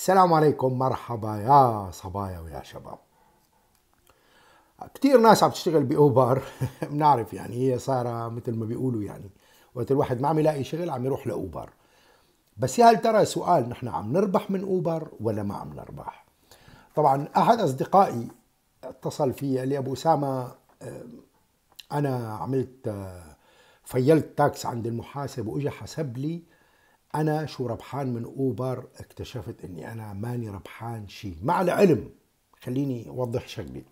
السلام عليكم مرحبا يا صبايا ويا شباب كثير ناس عم تشتغل باوبر بنعرف يعني هي صايره مثل ما بيقولوا يعني وقت الواحد ما عم يلاقي شغل عم يروح لاوبر بس يا هل ترى سؤال نحن عم نربح من اوبر ولا ما عم نربح طبعا احد اصدقائي اتصل في قال لي ابو اسامه آه، انا عملت آه، فيلت تاكس عند المحاسب واجى حسب لي انا شو ربحان من اوبر اكتشفت اني انا ماني ربحان شيء مع العلم خليني اوضح شغلي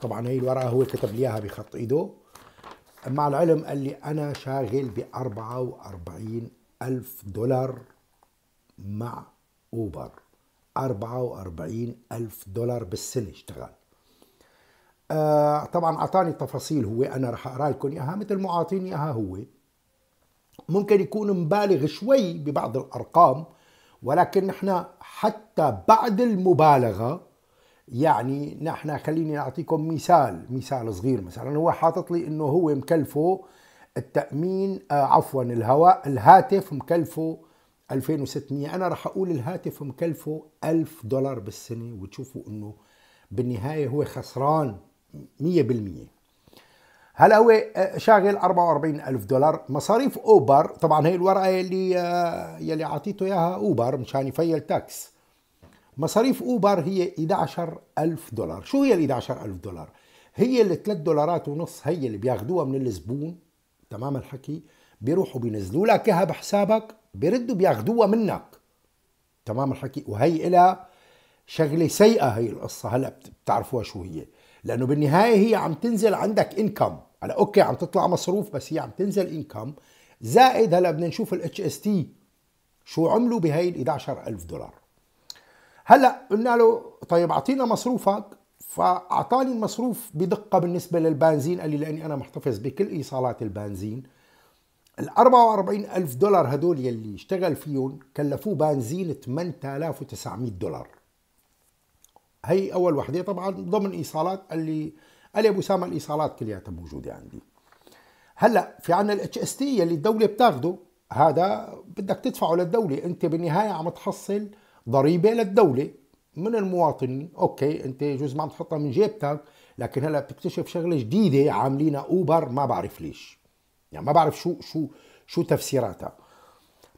طبعا هي الورقه هو كتب لي اياها بخط ايده مع العلم قال لي انا شاغل ب 44 الف دولار مع اوبر 44 الف دولار بالسنه اشتغل آه طبعا اعطاني تفاصيل هو انا راح اقرا لكم اياها مثل ما اعطيني اياها هو ممكن يكون مبالغ شوي ببعض الارقام ولكن نحن حتى بعد المبالغه يعني نحن خليني اعطيكم مثال مثال صغير مثلا هو حاطط لي انه هو مكلفه التامين آه عفوا الهواء الهاتف مكلفه 2600 انا راح اقول الهاتف مكلفه 1000 دولار بالسنه وتشوفوا انه بالنهايه هو خسران 100% هلا هو شاغل 44 ألف دولار مصاريف أوبر طبعا هي الورقة اللي آه، يلي أعطيته إياها أوبر مشان يفيل تاكس مصاريف أوبر هي 11 ألف دولار شو هي ال 11 ألف دولار؟ هي ال 3 دولارات ونص هي اللي بياخدوها من الزبون تمام الحكي بيروحوا بينزلوا لك اياها بحسابك بيردوا بياخدوها منك تمام الحكي وهي لها شغله سيئه هي القصه هلا بتعرفوها شو هي لانه بالنهايه هي عم تنزل عندك انكم هلا اوكي عم تطلع مصروف بس هي عم تنزل انكم زائد هلا بدنا نشوف الاتش اس تي شو عملوا بهي ال 11000 دولار هلا قلنا له طيب اعطينا مصروفك فاعطاني المصروف بدقه بالنسبه للبنزين قال لي لاني انا محتفظ بكل ايصالات البنزين ال 44000 دولار هدول يلي اشتغل فيهم كلفوه بنزين 8900 دولار هي اول وحده طبعا ضمن ايصالات اللي لي ابو اسامه الايصالات كلياتها موجوده عندي هلا في عنا الاتش اس تي اللي الدوله بتاخده هذا بدك تدفعه للدوله انت بالنهايه عم تحصل ضريبه للدوله من المواطنين اوكي انت جزء ما عم تحطها من جيبتك لكن هلا بتكتشف شغله جديده عاملينها اوبر ما بعرف ليش يعني ما بعرف شو شو شو تفسيراتها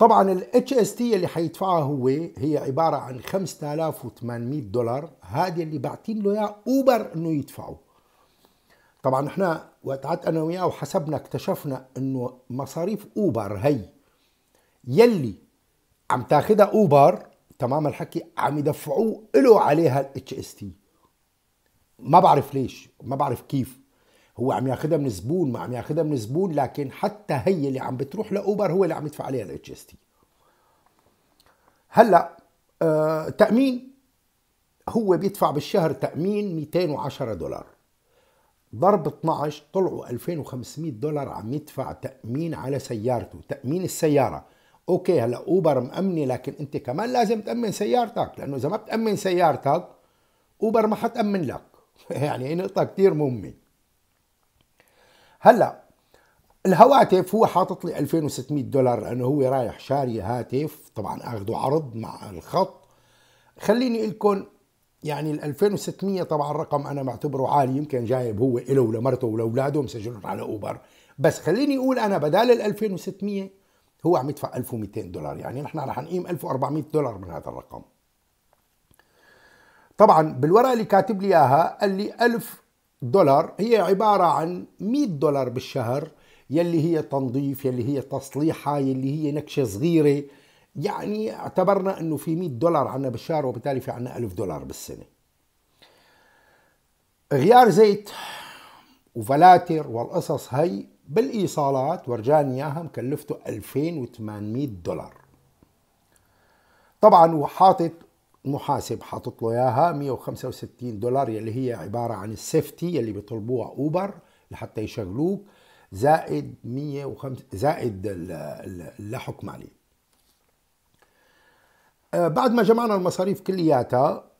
طبعا ال HST اللي حيدفعها هو هي عبارة عن 5800 دولار هذه اللي باعتين له اياها أوبر إنه يدفعه طبعا احنا وقعدت انا وياه وحسبنا اكتشفنا انه مصاريف اوبر هي يلي عم تاخذها اوبر تمام الحكي عم يدفعوه له عليها الاتش اس تي ما بعرف ليش ما بعرف كيف هو عم ياخدها من زبون ما عم ياخدها من زبون لكن حتى هي اللي عم بتروح لاوبر هو اللي عم يدفع عليها الاتش اس تي هلا آه، تامين هو بيدفع بالشهر تامين 210 دولار ضرب 12 طلعوا 2500 دولار عم يدفع تامين على سيارته تامين السياره اوكي هلا اوبر مامنه لكن انت كمان لازم تامن سيارتك لانه اذا ما بتامن سيارتك اوبر ما حتامن لك يعني نقطه كثير مهمه هلا الهواتف هو حاطط لي 2600 دولار لانه هو رايح شاري هاتف طبعا اخذه عرض مع الخط خليني لكم يعني ال 2600 طبعا رقم انا معتبره عالي يمكن جايب هو له ولمرته ولاولاده مسجلهم على اوبر بس خليني اقول انا بدال ال 2600 هو عم يدفع 1200 دولار يعني نحن رح نقيم 1400 دولار من هذا الرقم طبعا بالورقه اللي كاتب لي اياها قال لي 1000 دولار هي عبارة عن 100 دولار بالشهر يلي هي تنظيف يلي هي تصليحة يلي هي نكشة صغيرة يعني اعتبرنا انه في 100 دولار عنا بالشهر وبالتالي في عنا 1000 دولار بالسنة غيار زيت وفلاتر والقصص هي بالايصالات ورجاني اياها مكلفته 2800 دولار طبعا وحاطط المحاسب حاطط له اياها 165 دولار يلي هي عباره عن السيفتي اللي بيطلبوها اوبر لحتى يشغلوك زائد 105 زائد اللا حكم عليه آه، بعد ما جمعنا المصاريف كلياتها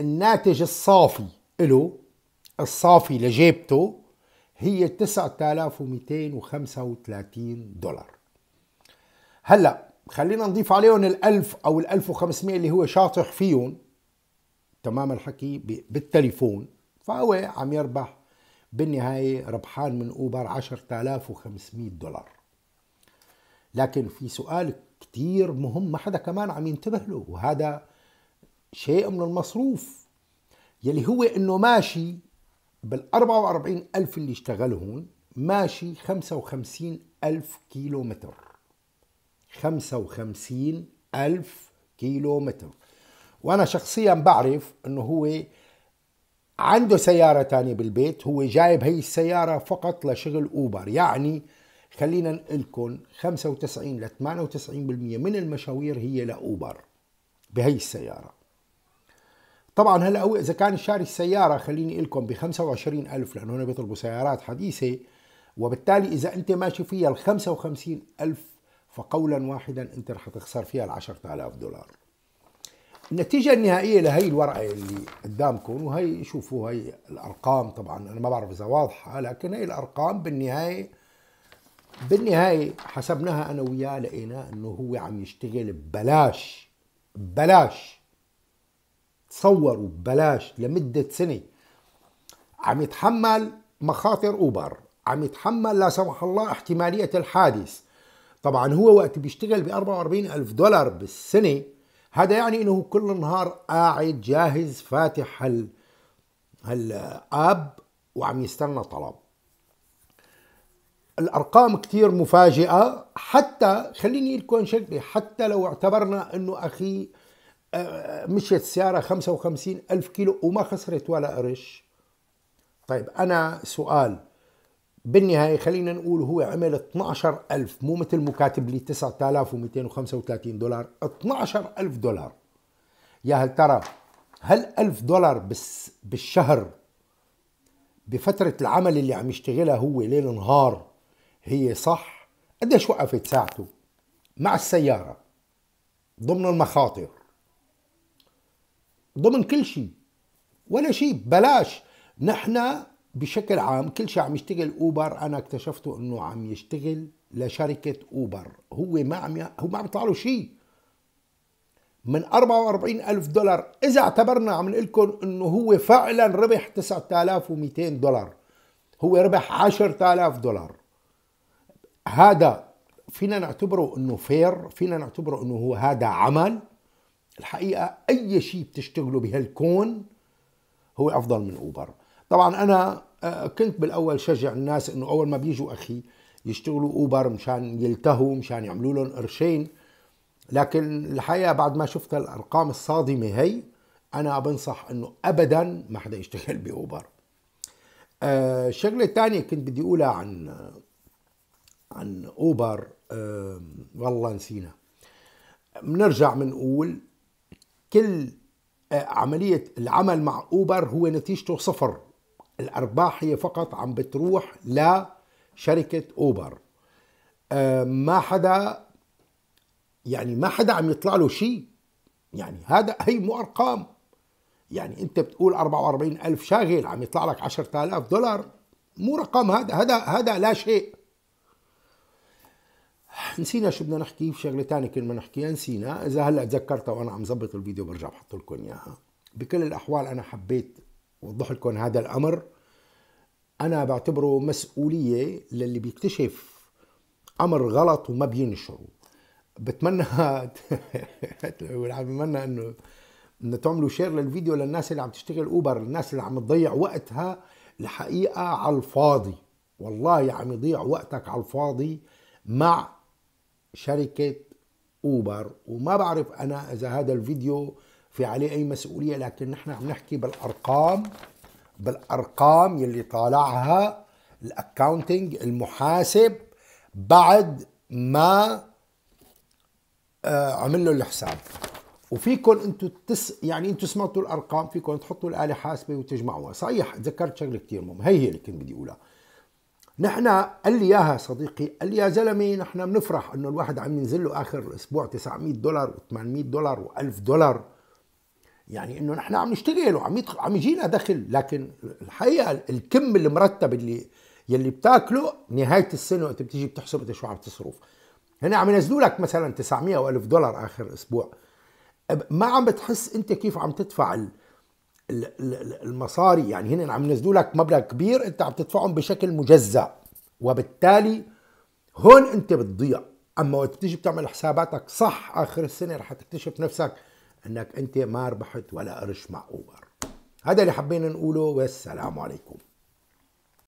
الناتج الصافي له الصافي لجيبته هي 9235 دولار هلا خلينا نضيف عليهم الألف أو الألف وخمسمائة اللي هو شاطح فيهم تمام الحكي بالتليفون فهو عم يربح بالنهاية ربحان من أوبر 10500 دولار لكن في سؤال كتير مهم ما حدا كمان عم ينتبه له وهذا شيء من المصروف يلي هو انه ماشي بال 44 ألف اللي اشتغلهم ماشي 55 ألف كيلو متر 55 ألف كيلو متر وأنا شخصيا بعرف أنه هو عنده سيارة تانية بالبيت هو جايب هي السيارة فقط لشغل أوبر يعني خلينا نقلكم 95 ل 98% من المشاوير هي لأوبر بهي السيارة طبعا هلا هو اذا كان شاري السياره خليني اقول لكم ب 25000 لانه هنا بيطلبوا سيارات حديثه وبالتالي اذا انت ماشي فيها ال 55000 فقولا واحدا انت رح تخسر فيها ال 10000 دولار النتيجة النهائية لهي الورقة اللي قدامكم وهي شوفوا هي الأرقام طبعا أنا ما بعرف إذا واضحة لكن هي الأرقام بالنهاية بالنهاية حسبناها أنا وياه لقينا إنه هو عم يشتغل ببلاش ببلاش تصوروا ببلاش لمدة سنة عم يتحمل مخاطر أوبر عم يتحمل لا سمح الله احتمالية الحادث طبعا هو وقت بيشتغل ب 44000 دولار بالسنه هذا يعني انه كل النهار قاعد جاهز فاتح هال هالاب وعم يستنى طلب الارقام كثير مفاجئه حتى خليني لكم شغله حتى لو اعتبرنا انه اخي آه، مشيت السياره 55 الف كيلو وما خسرت ولا قرش طيب انا سؤال بالنهايه خلينا نقول هو عمل 12000 مو مثل مكاتب لي 9235 دولار 12000 دولار يا هل ترى هل 1000 دولار بس بالشهر بفترة العمل اللي عم يشتغلها هو ليل نهار هي صح قديش وقفت ساعته مع السيارة ضمن المخاطر ضمن كل شيء ولا شيء بلاش نحن بشكل عام كل شيء عم يشتغل اوبر انا اكتشفته انه عم يشتغل لشركه اوبر هو ما عم هو ما عم يطلع له شيء من 44 ألف دولار إذا اعتبرنا عم نقول لكم إنه هو فعلا ربح 9200 دولار هو ربح 10000 دولار هذا فينا نعتبره إنه فير فينا نعتبره إنه هو هذا عمل الحقيقة أي شيء بتشتغله بهالكون هو أفضل من أوبر طبعا انا آه، كنت بالاول شجع الناس انه اول ما بيجوا اخي يشتغلوا اوبر مشان يلتهوا مشان يعملوا لهم قرشين لكن الحقيقه بعد ما شفت الارقام الصادمه هي انا بنصح انه ابدا ما حدا يشتغل باوبر آه الشغله الثانيه كنت بدي اقولها عن عن اوبر آه والله نسينا بنرجع بنقول كل آه، عمليه العمل مع اوبر هو نتيجته صفر الأرباح هي فقط عم بتروح لشركة أوبر آه، ما حدا يعني ما حدا عم يطلع له شيء يعني هذا هي مو أرقام يعني أنت بتقول 44 ألف شاغل عم يطلع لك 10000 دولار مو رقم هذا هذا هذا لا شيء نسينا شو بدنا نحكي في شغله ثانيه كنا نحكيها نسينا اذا هلا تذكرتها وانا عم زبط الفيديو برجع بحط لكم اياها بكل الاحوال انا حبيت وضح لكم هذا الأمر أنا بعتبره مسؤولية للي بيكتشف أمر غلط وما بينشره بتمنى بتمنى انه انه تعملوا شير للفيديو للناس اللي عم تشتغل اوبر الناس اللي عم تضيع وقتها الحقيقه على الفاضي والله عم يضيع وقتك على الفاضي مع شركه اوبر وما بعرف انا اذا هذا الفيديو في عليه اي مسؤوليه لكن نحن عم نحكي بالارقام بالارقام يلي طالعها الاكاونتنج المحاسب بعد ما آه، عمل له الحساب وفيكم انتم تس يعني انتم سمعتوا الارقام فيكم تحطوا الاله حاسبه وتجمعوها صحيح ذكرت شغله كثير مهم هي هي اللي كنت بدي اقولها نحن قال لي اياها صديقي قال لي يا زلمه نحن بنفرح انه الواحد عم ينزل له اخر الاسبوع 900 دولار و800 دولار و1000 دولار يعني انه نحن عم نشتغل وعم يدخل عم يجينا دخل لكن الحقيقه الكم المرتب اللي يلي بتاكله نهايه السنه وقت بتيجي بتحسب انت شو عم تصرف هنا عم ينزلوا لك مثلا 900 و1000 دولار اخر اسبوع ما عم بتحس انت كيف عم تدفع ال المصاري يعني هنا عم ينزلوا لك مبلغ كبير انت عم تدفعهم بشكل مجزا وبالتالي هون انت بتضيع اما وقت بتيجي بتعمل حساباتك صح اخر السنه رح تكتشف نفسك انك انت ما ربحت ولا قرش مع اوبر هذا اللي حبينا نقوله والسلام عليكم